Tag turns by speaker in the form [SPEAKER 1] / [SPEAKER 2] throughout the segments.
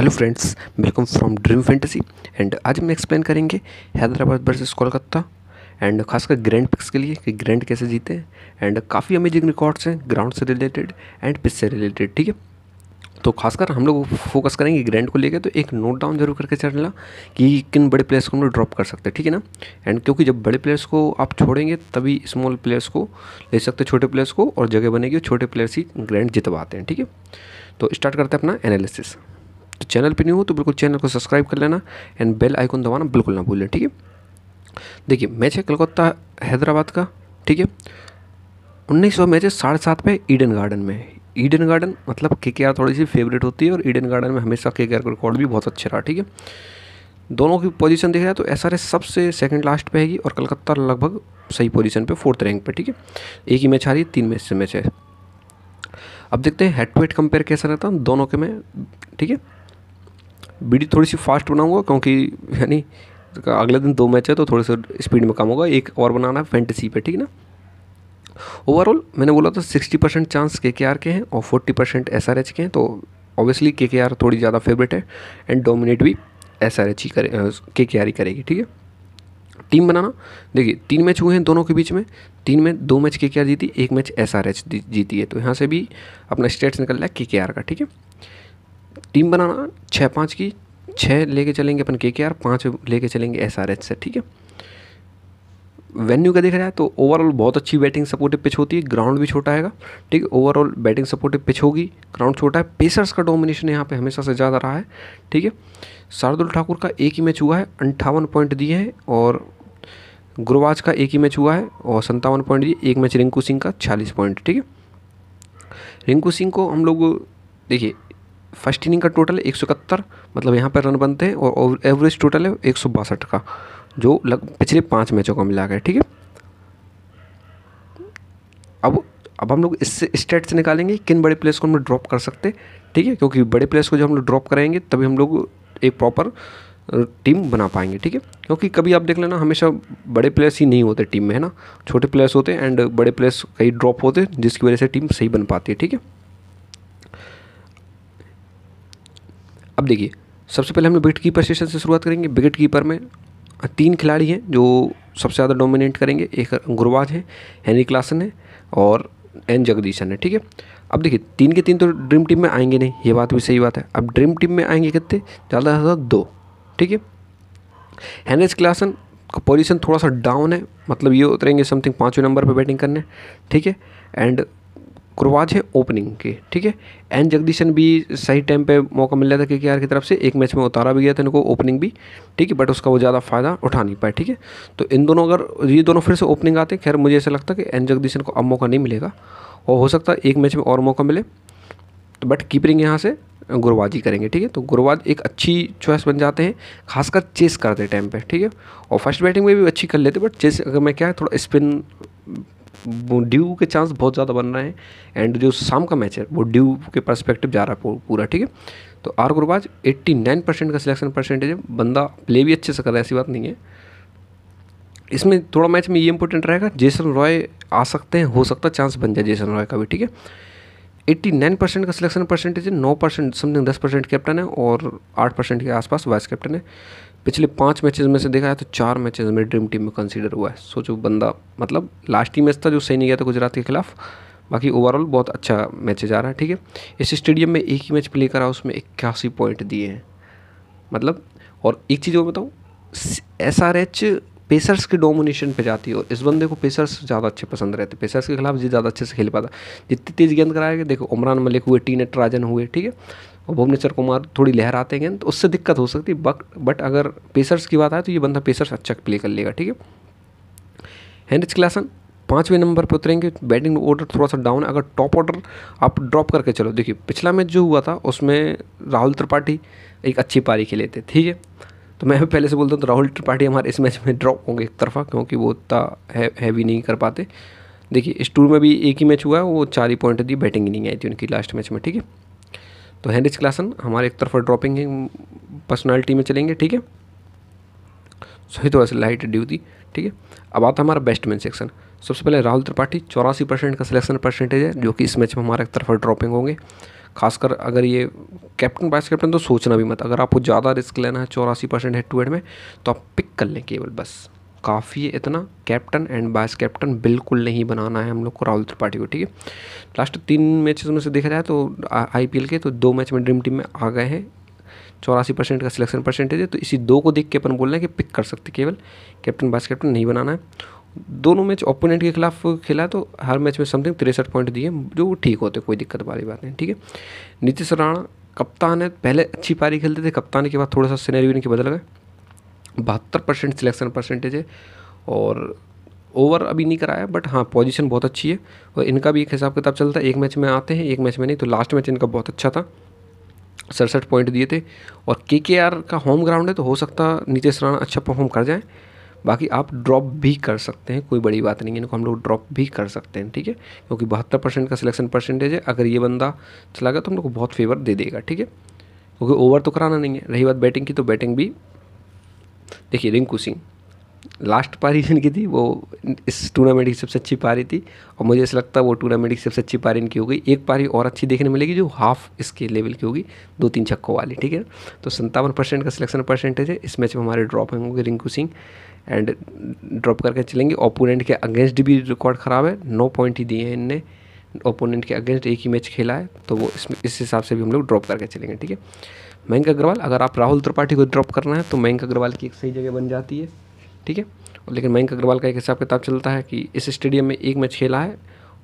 [SPEAKER 1] hello friends welcome from dream fantasy and आज हम explain करेंगे हैदराबाद वर्सेस कोलकाता एंड खासकर ग्रैंड पिक्स के लिए कि ग्रैंड कैसे जीते हैं एंड काफ़ी अमेजिंग रिकॉर्ड्स हैं ग्राउंड से रिलेटेड एंड पिच से रिलेटेड ठीक है तो खासकर हम लोग फोकस करेंगे ग्रैंड को लेकर तो एक नोट डाउन जरूर करके चलना कि किन बड़े प्लेयर्स को हम लोग ड्रॉप कर सकते हैं ठीक है ना एंड क्योंकि जब बड़े प्लेयर्स को आप छोड़ेंगे तभी स्मॉल प्लेयर्स को ले सकते छोटे प्लेयर्स को और जगह बनेगी छोटे प्लेयर्स ही ग्रैंड जितवाते हैं ठीक है तो स्टार्ट करते हैं अपना एनालिसिस चैनल पे नहीं हो तो बिल्कुल चैनल को सब्सक्राइब कर लेना एंड बेल आइकन दबाना बिल्कुल ना भूलें ठीक है देखिए मैच है कलकत्ता हैदराबाद का ठीक है उन्नीस सौ मैच है साढ़े सात पे ईडन गार्डन में ईडन गार्डन मतलब के के आर थोड़ी सी फेवरेट होती है और ईडन गार्डन में हमेशा के के आर का रिकॉर्ड भी बहुत अच्छा रहा ठीक है दोनों की पोजीशन देख रहे हैं तो एस आर एस सबसे सेकंड लास्ट पे हैगी और कलकत्ता लगभग सही पोजीशन पे फोर्थ रैंक पे ठीक है एक ही मैच आ रही है तीन मैच से मैच है अब देखते हैं हेड टू हेड कंपेयर कैसा रहता है दोनों के में ठीक है वीडियो थोड़ी सी फास्ट बनाऊँगा क्योंकि यानी अगले दिन दो मैच है तो थोड़े से स्पीड में कम होगा एक और बनाना है फैंटेसी पे ठीक है ना ओवरऑल मैंने बोला था सिक्सटी परसेंट चांस के के आर के हैं और forty percent S R H के हैं तो ऑब्वियसली के के आर थोड़ी ज़्यादा फेवरेट है एंड डोमिनेट भी एस आर एच ही करे के के आर ही करेगी ठीक है टीम बनाना देखिए तीन मैच हुए हैं दोनों के बीच में तीन में दो मैच के के आर जीती एक मैच एस आर एच जीती है तो यहाँ से भी अपना स्टेट्स निकल रहा है के के आर का ठीक है टीम बनाना छः पाँच की छः लेके चलेंगे अपन के के आर पाँच लेके चलेंगे एस आर एच से ठीक है वेन्यू का देखा जाए तो ओवरऑल बहुत अच्छी बैटिंग सपोर्टिव पिच होती है ग्राउंड भी छोटा आएगा ठीक है ओवरऑल बैटिंग सपोर्टिव पिच होगी ग्राउंड छोटा है पेसर्स का डोमिनेशन यहाँ पे हमेशा से ज़्यादा रहा है ठीक है शार्दुल ठाकुर का एक ही मैच हुआ है अंठावन पॉइंट दिए हैं और गुरुवाज का एक ही मैच हुआ है और संतावन पॉइंट दिए एक मैच रिंकू सिंह का छियालीस पॉइंट ठीक है रिंकू सिंह को हम लोग देखिए फर्स्ट इनिंग का टोटल एक सौ इकहत्तर मतलब यहाँ पर रन बनते हैं और एवरेज टोटल है एक सौ बासठ का जो लग पिछले पाँच मैचों का मिला गया ठीक है अब अब हम लोग इससे स्टेट से निकालेंगे किन बड़े प्लेयर्स को हम लोग ड्रॉप कर सकते ठीक है क्योंकि बड़े प्लेयर्स को जब हम लोग ड्रॉप करेंगे तभी हम लोग एक प्रॉपर टीम बना पाएंगे ठीक है क्योंकि कभी आप देख लेना हमेशा बड़े प्लेयर्स ही नहीं होते टीम में है ना छोटे प्लेयर्स होते हैं एंड बड़े प्लेयर्स कई ड्रॉप होते हैं जिसकी वजह से टीम सही बन पाती है ठीक है अब देखिए सबसे पहले हम लोग विकेट कीपर सेशन से शुरुआत करेंगे विकेट कीपर में तीन खिलाड़ी हैं जो सबसे ज़्यादा डोमिनेट करेंगे एक गुरुवाज है हैनरी क्लासन है और एन जगदीशन है ठीक है अब देखिए तीन के तीन तो ड्रीम टीम में आएंगे नहीं ये बात भी सही बात है अब ड्रीम टीम में आएंगे कितने ज़्यादा से ज़्यादा दो ठीक है हैनरीज क्लासन का पोजीशन थोड़ा सा डाउन है मतलब ये उतरेंगे समथिंग पाँचवें नंबर पर बैटिंग करने ठीक है एंड कुरवाज है ओपनिंग के ठीक है एन जगदीशन भी सही टाइम पे मौका मिल रहा था के आर की तरफ से एक मैच में उतारा भी गया था इनको ओपनिंग भी ठीक है बट उसका वो ज़्यादा फ़ायदा उठा नहीं पाए ठीक है तो इन दोनों अगर ये दोनों फिर से ओपनिंग आते खैर मुझे ऐसा लगता है कि एन जगदीशन को अब मौका नहीं मिलेगा और हो सकता है एक मैच में और मौका मिले तो बट कीपरिंग यहाँ से गुरुवाज ही करेंगे ठीक है तो गुरुवाज एक अच्छी चॉइस बन जाते हैं खासकर चेस करते टाइम पे ठीक है और फर्स्ट बैटिंग में भी अच्छी कर लेते बट चेस अगर मैं क्या है थोड़ा स्पिन ड्यू के चांस बहुत ज़्यादा बन रहे हैं एंड जो शाम का मैच है वो ड्यू के परस्पेक्टिव जा रहा है पूरा ठीक है तो आर गुरबाज नाइन परसेंट का सिलेक्शन परसेंटेज है बंदा प्ले भी अच्छे से कर रहा है ऐसी बात नहीं है इसमें थोड़ा मैच में ये इंपॉर्टेंट रहेगा जेसन रॉय आ सकते हैं हो सकता है चांस बन जाए जेसन रॉय का भी ठीक है एट्टी नाइन परसेंट का सिलेक्शन परसेंटेज है नौ परसेंट समथिंग दस परसेंट कैप्टन है और आठ परसेंट के आसपास वाइस कैप्टन है पिछले पाँच मैचेस में से देखा है तो चार मैचेस में ड्रीम टीम में कंसीडर हुआ है सोचो बंदा मतलब लास्ट ही मैच था जो सही नहीं गया था गुजरात के खिलाफ बाकी ओवरऑल बहुत अच्छा मैच जा रहा है ठीक है इस स्टेडियम में एक ही मैच प्ले करा उसमें इक्यासी पॉइंट दिए हैं मतलब और एक चीज़ और बताऊँ एस आर एच पेसर्स के डोमिनेशन पे जाती है और इस बंदे को पेसर्स ज़्यादा अच्छे पसंद रहते पेसर्स के खिलाफ जी ज़्यादा अच्छे से खेल पाता जितनी तेज़ गेंद कराएगा देखो उमरान मलिक हुए टीन राजन हुए ठीक है और भुवनेश्वर कुमार थोड़ी लहराते हैं तो उससे दिक्कत हो सकती है बट बट अगर पेसर्स की बात आए तो ये बंदा पेसर्स अच्छा प्ले कर लेगा ठीक है हैंड्रिच क्लासन पाँचवें नंबर पर उतरेंगे बैटिंग ऑर्डर थोड़ा सा डाउन अगर टॉप ऑर्डर आप ड्रॉप करके चलो देखिए पिछला मैच जो हुआ था उसमें राहुल त्रिपाठी एक अच्छी पारी खेले थे ठीक है तो मैं भी पहले से बोलता हूँ तो राहुल त्रिपाठी हमारे इस मैच में ड्रॉप होंगे एक तरफा क्योंकि वो उतना है, हैवी नहीं कर पाते देखिए इस टूर में भी एक ही मैच हुआ है वो चार ही पॉइंट दी बैटिंग ही नहीं आई थी उनकी लास्ट मैच में ठीक है तो हैंरिच क्लासन हमारे एक तरफा ड्रॉपिंग पर्सनैलिटी में चलेंगे ठीक है सो ही तो वैसे लाइट ड्यूटी ठीक है अब आता हमारा बैट्समैन सेक्शन सबसे पहले राहुल त्रिपाठी चौरासी परसेंट का सिलेक्शन परसेंटेज है जो कि इस मैच में हमारा एक तरफा ड्रॉपिंग होंगे खासकर अगर ये कैप्टन वाइस कैप्टन तो सोचना भी मत अगर आपको ज़्यादा रिस्क लेना है चौरासी परसेंट हेड टू हेड में तो आप पिक कर लें केवल बस काफ़ी है इतना कैप्टन एंड वाइस कैप्टन बिल्कुल नहीं बनाना है हम लोग को राहुल त्रिपाठी को ठीक है लास्ट तीन मैचेस में से देखा जाए तो आईपीएल के तो दो मैच में ड्रीम टीम में आ गए हैं चौरासी परसेंट का सिलेक्शन परसेंटेज है तो इसी दो को देख के अपन बोल रहे हैं कि पिक कर सकते केवल कैप्टन वाइस कैप्टन नहीं बनाना है दोनों मैच ओपोनेंट के खिलाफ खेला तो हर मैच में समथिंग तिरसठ पॉइंट दिए जो ठीक होते कोई दिक्कत वाली बात नहीं ठीक है नीतीश राणा कप्तान है पहले अच्छी पारी खेलते थे कप्तान के बाद थोड़ा सा सीनरी इनके बदल गए बहत्तर परसेंट सिलेक्शन परसेंटेज है और ओवर अभी नहीं कराया बट हाँ पोजीशन बहुत अच्छी है और इनका भी एक हिसाब किताब चलता है एक मैच में आते हैं एक मैच में नहीं तो लास्ट मैच इनका बहुत अच्छा था सड़सठ पॉइंट दिए थे और के के आर का होम ग्राउंड है तो हो सकता नीतीश राणा अच्छा परफॉर्म कर जाएँ बाकी आप ड्रॉप भी कर सकते हैं कोई बड़ी बात नहीं है इनको हम लोग ड्रॉप भी कर सकते हैं ठीक है क्योंकि बहत्तर परसेंट का सिलेक्शन परसेंटेज है अगर ये बंदा चला गया तो हम लोग को बहुत फेवर दे देगा ठीक है क्योंकि ओवर तो कराना नहीं है रही बात बैटिंग की तो बैटिंग भी देखिए रिंकू सिंह लास्ट पारी जिनकी थी वो इस टूर्नामेंट की सबसे अच्छी पारी थी और मुझे ऐसा लगता है वो टूर्नामेंट की सबसे अच्छी पारी इनकी होगी एक पारी और अच्छी देखने मिलेगी जो हाफ इसके लेवल की होगी दो तीन छक्कों वाली ठीक है तो संतावन परसेंट का सिलेक्शन परसेंटेज है इस मैच में हमारे ड्रॉप होंगे रिंकू सिंह एंड ड्रॉप करके चलेंगे ओपोनेंट के अगेंस्ट भी रिकॉर्ड ख़राब है नौ पॉइंट ही दिए हैं इनने ओपोनेंट के अगेंस्ट एक ही मैच खेला है तो वो इस इस हिसाब से भी हम लोग ड्रॉप करके चलेंगे ठीक है मयंक अग्रवाल अगर आप राहुल त्रिपाठी को ड्रॉप करना है तो मयंक अग्रवाल की एक सही जगह बन जाती है ठीक है लेकिन मयंक अग्रवाल का एक हिसाब किताब चलता है कि इस स्टेडियम में एक मैच खेला है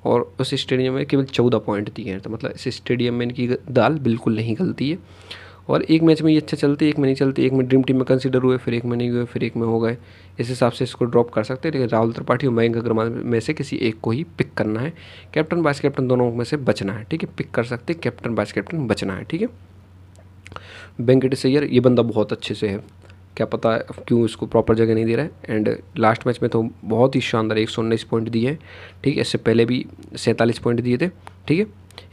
[SPEAKER 1] और उस स्टेडियम में केवल चौदह पॉइंट दिए हैं तो मतलब इस स्टेडियम में इनकी दाल बिल्कुल नहीं गलती है और एक मैच में ये अच्छा चलते एक में नहीं चलते एक में ड्रीम टीम में कंसिडर हुए फिर एक में नहीं हुए फिर एक में हो गए इस हिसाब से इसको ड्रॉप कर सकते हैं लेकिन राहुल त्रिपाठी और मयंक अग्रवाल में से किसी एक को ही पिक करना है कैप्टन वाइस कैप्टन दोनों में से बचना है ठीक है पिक कर सकते कैप्टन वाइस कैप्टन बचना है ठीक है वेंकट सैयर ये बंदा बहुत अच्छे से है क्या पता क्यों इसको प्रॉपर जगह नहीं दे रहा है एंड लास्ट मैच में तो बहुत ही शानदार एक सौ उन्नीस पॉइंट दिए हैं ठीक है इससे पहले भी सैंतालीस पॉइंट दिए थे ठीक है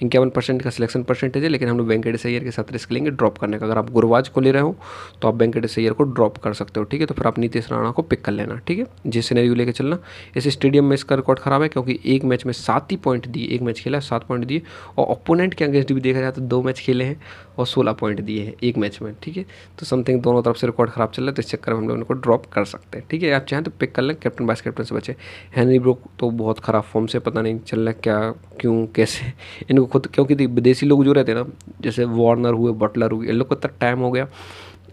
[SPEAKER 1] इक्यावन परसेंट का सिलेक्शन परसेंटेज है लेकिन हम लोग वेंकटेश सैयर के साथ रिस्क लेंगे ड्रॉप करने का अगर आप गुरुवाज को ले रहे हो तो आप वेंकटेश सैयर को ड्रॉप कर सकते हो ठीक है तो फिर आप नीतीश राणा को पिक कर लेना ठीक है जिस सीनेरियो लेकर चलना इस स्टेडियम में इसका रिकॉर्ड खराब है क्योंकि एक मैच में सात ही पॉइंट दिए एक मैच खेला सात पॉइंट दिए और ओपोनेंट के अगेंस्ट भी देखा जाए तो दो मैच खेले हैं और सोलह पॉइंट दिए हैं एक मैच में ठीक है तो समथिंग दोनों तरफ से रिकॉर्ड खराब चल रहा है तो इस चक्कर में हम लोग उनको ड्रॉप कर सकते हैं ठीक है आप चाहें तो पिक कर लें कैप्टन वाइस कैप्टन से बचे हैनरी ब्रोक तो बहुत ख़राब फॉर्म से पता नहीं चल रहा क्या क्यों कैसे इनको खुद क्योंकि विदेशी लोग जो रहते ना जैसे वार्नर हुए बटलर हुए इन लोग को इतना टाइम हो गया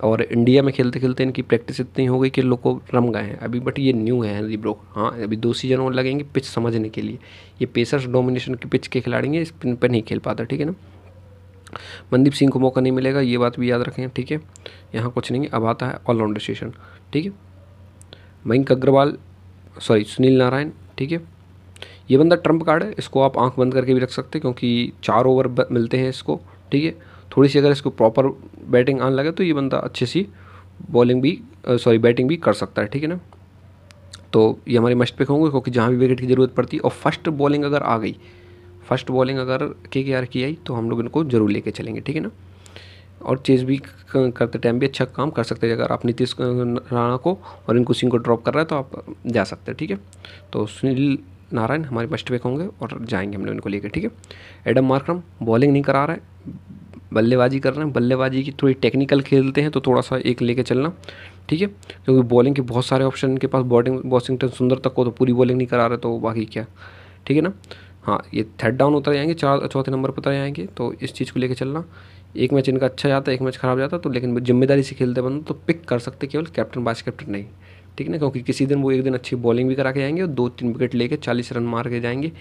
[SPEAKER 1] और इंडिया में खेलते खेलते इनकी प्रैक्टिस इतनी हो गई कि लोग को रम गए हैं अभी बट ये न्यू है हेनरी ब्रोक हाँ अभी दो सीजन और लगेंगे पिच समझने के लिए ये पेसर्स डोमिनेशन के पिच के खिलाड़ी हैं इस पिन पर नहीं खेल पाता ठीक है ना मनदीप सिंह को मौका नहीं मिलेगा ये बात भी याद रखें ठीक है यहाँ कुछ नहीं अब आता है ऑलराउंडर सेशन ठीक है मयंक अग्रवाल सॉरी सुनील नारायण ठीक है ये बंदा ट्रम्प कार्ड है इसको आप आंख बंद करके भी रख सकते हैं क्योंकि चार ओवर मिलते हैं इसको ठीक है थोड़ी सी अगर इसको प्रॉपर बैटिंग आने लगे तो ये बंदा अच्छी सी बॉलिंग भी सॉरी बैटिंग भी कर सकता है ठीक है ना तो ये हमारे मस्ट पे होंगे क्योंकि जहाँ भी विकेट की ज़रूरत पड़ती है और फर्स्ट बॉलिंग अगर आ गई फर्स्ट बॉलिंग अगर के के आर की आई तो हम लोग इनको जरूर लेके चलेंगे ठीक है ना और चेज़ भी करते टाइम भी अच्छा काम कर सकते हैं अगर आप नीतीश राणा को और इनको सिंह को ड्रॉप कर रहा है तो आप जा सकते हैं ठीक है तो सुनील नारायण हमारे बेस्ट बैक होंगे और जाएंगे हम लोग इनको लेकर ठीक है एडम मार्क्रम बॉलिंग नहीं करा रहा है बल्लेबाजी कर रहे हैं बल्लेबाजी की थोड़ी टेक्निकल खेलते हैं तो थोड़ा सा एक लेके चलना ठीक है क्योंकि बॉलिंग के बहुत सारे ऑप्शन इनके पास बॉलिंग वॉशिंगटन सुंदर तक को तो पूरी बॉलिंग नहीं करा रहे तो बाकी क्या ठीक है ना हाँ ये थर्ड डाउन उतर जाएंगे चार चौथे नंबर पर उतर जाएंगे तो इस चीज़ को लेकर चलना एक मैच इनका अच्छा जाता है एक मैच खराब जाता तो लेकिन जिम्मेदारी से खेलते बंद तो पिक कर सकते केवल कैप्टन वाइस कैप्टन नहीं ठीक है ना क्योंकि किसी दिन वो एक दिन अच्छी बॉलिंग भी करा के जाएंगे और दो तीन विकेट लेके चालीस रन मार के जाएंगे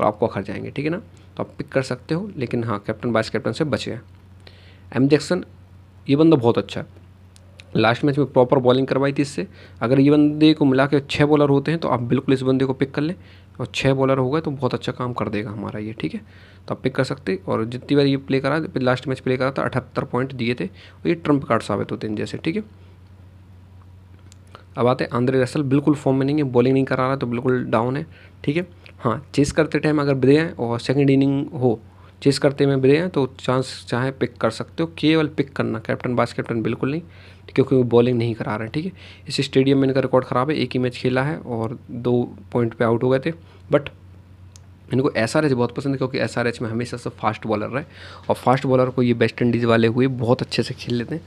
[SPEAKER 1] और आपको अखर जाएंगे ठीक है ना तो आप पिक कर सकते हो लेकिन हाँ कैप्टन वाइस कैप्टन से बचे हैं एम जैक्सन ये बंदा बहुत अच्छा है लास्ट मैच में प्रॉपर बॉलिंग करवाई थी इससे अगर ये बंदे को मिला के छः बॉलर होते हैं तो आप बिल्कुल इस बंदे को पिक कर लें और छः बॉलर होगा तो बहुत अच्छा काम कर देगा हमारा ये ठीक है तो आप पिक कर सकते और जितनी बार ये प्ले करा लास्ट मैच प्ले करा था अठहत्तर पॉइंट दिए थे और ये ट्रंप कार्ड साबित होते हैं जैसे ठीक है अब आते हैं आंद्रे रसल बिल्कुल फॉर्म में नहीं है बॉलिंग नहीं करा रहा तो बिल्कुल डाउन है ठीक है हाँ चेस करते टाइम अगर ब्रे हैं और सेकेंड इनिंग हो चेस करते में ब्रे हैं तो चांस चाहे पिक कर सकते हो केवल पिक करना कैप्टन वाइस कैप्टन बिल्कुल नहीं क्योंकि वो बॉलिंग नहीं करा रहे हैं ठीक है इस स्टेडियम में इनका रिकॉर्ड ख़राब है एक ही मैच खेला है और दो पॉइंट पे आउट हो गए थे बट इनको एस आर एच बहुत पसंद है क्योंकि एस आर एच में हमेशा सब फास्ट बॉलर रहे और फास्ट बॉलर को ये वेस्ट इंडीज़ वाले हुए बहुत अच्छे से खेल लेते हैं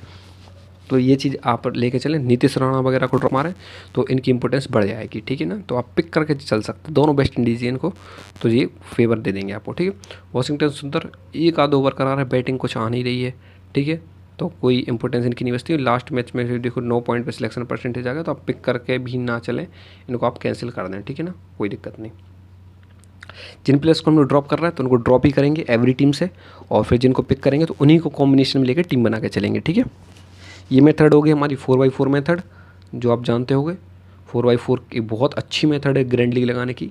[SPEAKER 1] तो ये चीज़ आप लेके चलें नीतीश राणा वगैरह को ड्रॉप मारें तो इनकी इंपोर्टेंस बढ़ जाएगी ठीक है ना तो आप पिक करके चल सकते दोनों वेस्ट इंडीजियन को तो ये फेवर दे देंगे आपको ठीक है वॉशिंगटन सुंदर एक आध ओवर करा रहे हैं बैटिंग कुछ आ नहीं रही है ठीक है तो कोई इंपोर्टेंस इनकी नहीं बचती लास्ट मैच में देखो नौ पॉइंट पर सिलेक्शन परसेंटेज आ गया तो आप पिक करके भी ना चलें इनको आप कैंसिल कर दें ठीक है ना कोई दिक्कत नहीं जिन प्लेयर्स को हम लोग ड्रॉप कर रहा है तो उनको ड्रॉप ही करेंगे एवरी टीम से और फिर जिनको पिक करेंगे तो उन्हीं को कॉम्बिनेशन में लेकर टीम बना के चलेंगे ठीक है ये मेथड होगी हमारी फोर बाई फोर मेथड जो आप जानते होंगे फोर बाई फोर की बहुत अच्छी मेथड है ग्रैंड लीग लगाने की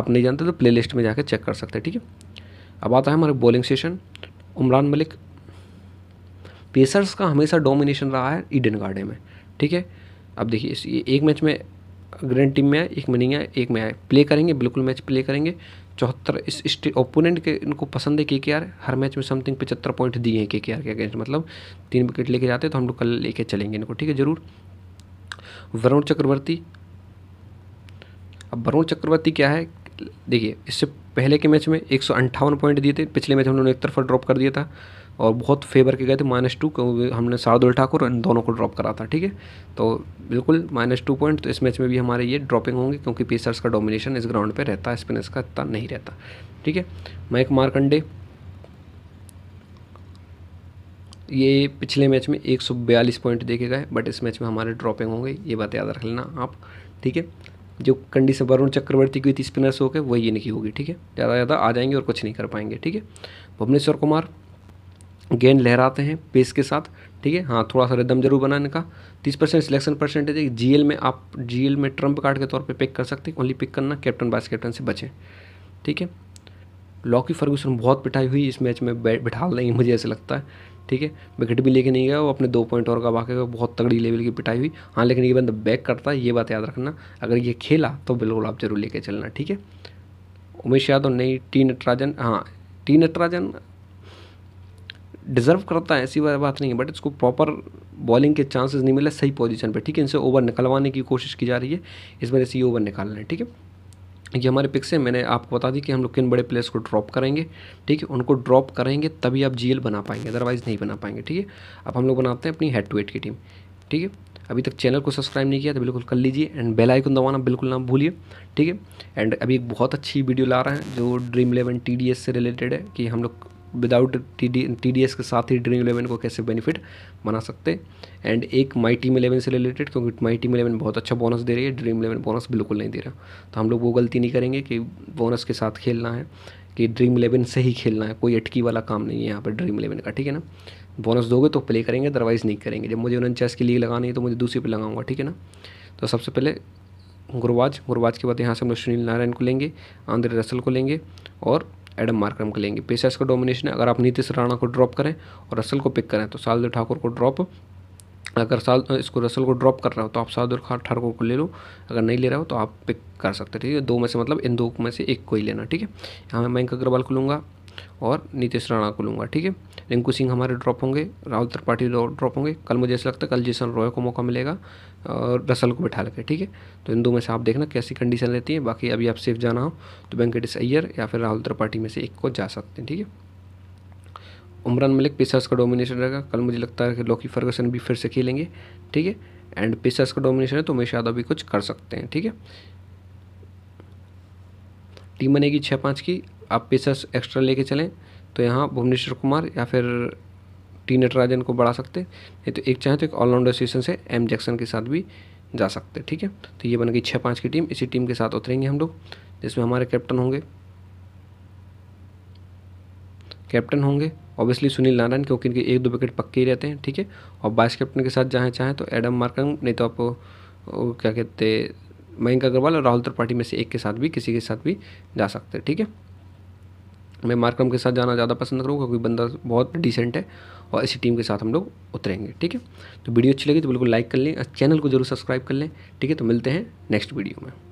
[SPEAKER 1] आप नहीं जानते तो प्लेलिस्ट में जाकर चेक कर सकते हैं ठीक है अब आता है हमारे bowling session Umran Malik pacers का हमेशा डोमिनेशन रहा है ईडन गार्डन में ठीक है अब देखिए इस एक मैच में ग्रैंड टीम में आए एक में नहीं आए एक में आए प्ले करेंगे बिल्कुल मैच प्ले करेंगे चौहत्तर इस स्टे ओपोनेंट के इनको पसंद है के के आर हर मैच में समथिंग पचहत्तर पॉइंट दिए हैं के के आर के अगेंस्ट मतलब तीन विकेट लेके जाते हैं तो हम लोग कल लेके चलेंगे इनको ठीक है जरूर वरुण चक्रवर्ती अब वरुण चक्रवर्ती क्या है देखिए इससे पहले के मैच में एक पॉइंट दिए थे पिछले मैच में उन्होंने एक तरफा ड्रॉप कर दिया था और बहुत फेवर के गए थे माइनस टू हमने शार्दुल ठाकुर इन दोनों को ड्रॉप करा था ठीक है तो बिल्कुल माइनस टू पॉइंट तो इस मैच में भी हमारे ये ड्रॉपिंग होंगे क्योंकि पेसर्स का डोमिनेशन इस ग्राउंड पर रहता है स्पिनर्स का इतना नहीं रहता ठीक है मैक मार्कंडे ये पिछले मैच में एक पॉइंट देखे गए बट इस मैच में हमारे ड्रॉपिंग होंगे ये बात याद रख लेना आप ठीक है जो कंडीशन वरुण चक्रवर्ती की हुई थी स्पिनर्स होकर वही इनकी होगी ठीक है ज़्यादा ज़्यादा आ जाएंगे और कुछ नहीं कर पाएंगे ठीक है भुवनेश्वर कुमार गेंद लहराते हैं पेस के साथ ठीक है हाँ थोड़ा सा रिदम जरूर बनाने का तीस परसेंट सिलेक्शन परसेंटेज है जीएल में आप जीएल में ट्रंप कार्ड के तौर पे पिक कर सकते हैं ओनली पिक करना कैप्टन वाइस कैप्टन से बचें ठीक है लॉकी फर्गूसन बहुत पिटाई हुई इस मैच में बैठ बिठा लेंगे मुझे ऐसा लगता है ठीक है विकेट भी लेके नहीं गया वो अपने दो पॉइंट और का के बहुत तगड़ी लेवल की पिटाई हुई हाँ लेकिन ये बंदा बैक करता है ये बात याद रखना अगर ये खेला तो बिल्कुल आप जरूर लेके चलना ठीक है उमेश यादव नहीं टी नटराजन हाँ टी नटराजन डिज़र्व करता है ऐसी बात नहीं है बट इसको प्रॉपर बॉलिंग के चांसेस नहीं मिले सही पोजीशन पे ठीक है इनसे ओवर निकलवाने की कोशिश की जा रही है इस वजह से ये ओवर निकालना है ठीक है ये हमारे पिक्स हैं मैंने आपको बता दी कि हम लोग किन बड़े प्लेयर्स को ड्रॉप करेंगे ठीक है उनको ड्रॉप करेंगे तभी आप जीएल बना पाएंगे अदरवाइज़ नहीं बना पाएंगे ठीक है अब हम लोग बनाते हैं अपनी हेड टू हेड की टीम ठीक है अभी तक चैनल को सब्सक्राइब नहीं किया तो बिल्कुल कर लीजिए एंड बेल आइकन दबाना बिल्कुल ना भूलिए ठीक है एंड अभी एक बहुत अच्छी वीडियो ला रहे हैं जो ड्रीम इलेवन टी से रिलेटेड है कि हम लोग विदाउट टी डी के साथ ही ड्रीम इलेवन को कैसे बेनिफिट बना सकते एंड एक माई टीम इलेवन से रिलेटेड क्योंकि माई टीम इलेवन बहुत अच्छा बोनस दे रही है ड्रीम इलेवन बोनस बिल्कुल नहीं दे रहा तो हम लोग वो गलती नहीं करेंगे कि बोनस के साथ खेलना है कि ड्रीम इलेवन से ही खेलना है कोई अटकी वाला काम नहीं है यहाँ पर ड्रीम इलेवन का ठीक है ना बोनस दोगे तो प्ले करेंगे अदरवाइज़ नहीं करेंगे जब मुझे उन्होंने चेस की लीग लगानी है तो मुझे दूसरी पर लगाऊंगा ठीक है ना तो सबसे पहले गुरुवाज गुरुवाज के बाद यहाँ से हम लोग सुनील नारायण को लेंगे आंध्र रसल को लेंगे और एडम मार्क्रम को लेंगे पेसर्स का डोमिनेशन है अगर आप नीतीश राणा को ड्रॉप करें और रसल को पिक करें तो सालदेव ठाकुर को ड्रॉप अगर साल इसको रसल को ड्रॉप कर रहा हो तो आप सालदेव ठाकुर को ले लो अगर नहीं ले रहा हो तो आप पिक कर सकते ठीक है दो में से मतलब इन दो में से एक को ही लेना ठीक है यहाँ मैं मयंक अग्रवाल को लूँगा और नीतीश राणा को लूँगा ठीक है रिंकू सिंह हमारे ड्रॉप होंगे राहुल त्रिपाठी ड्रॉप होंगे कल मुझे ऐसा लगता है कल जेसन रॉय को मौका मिलेगा और रसल को बैठा लेकर ठीक है तो इन दो में से आप देखना कैसी कंडीशन रहती है बाकी अभी आप सेफ जाना हो तो वेंकटेश अय्यर या फिर राहुल त्रिपाठी में से एक को जा सकते हैं ठीक है उमरान मलिक पेसर्स का डोमिनेशन रहेगा कल मुझे लगता है कि लॉकी फर्गसन भी फिर से खेलेंगे ठीक है एंड पेसर्स का डोमिनेशन है तो उमेश यादव भी कुछ कर सकते हैं ठीक है टीम बनेगी छः पाँच की आप पेसर्स एक्स्ट्रा लेके चलें तो यहाँ भुवनेश्वर कुमार या फिर टी नटराजन को बढ़ा सकते नहीं तो एक चाहे तो एक ऑलराउंडर सीजन से एम जैक्सन के साथ भी जा सकते ठीक है तो ये बन गई छः पाँच की टीम इसी टीम के साथ उतरेंगे हम लोग जिसमें हमारे कैप्टन होंगे कैप्टन होंगे ऑब्वियसली सुनील नारायण क्योंकि इनके एक दो विकेट पक्के ही रहते हैं ठीक है और वाइस कैप्टन के साथ जहाँ चाहें तो एडम मार्कम नहीं तो आप क्या कहते मयंक अग्रवाल और राहुल त्रिपाठी में से एक के साथ भी किसी के साथ भी जा सकते हैं ठीक है मैं मार्क्रम के साथ जाना ज़्यादा पसंद करूँगा क्योंकि बंदा बहुत डिसेंट है और इसी टीम के साथ हम लोग उतरेंगे ठीक है तो वीडियो अच्छी लगी तो बिल्कुल लाइक कर लें चैनल को जरूर सब्सक्राइब कर लें ठीक है तो मिलते हैं नेक्स्ट वीडियो में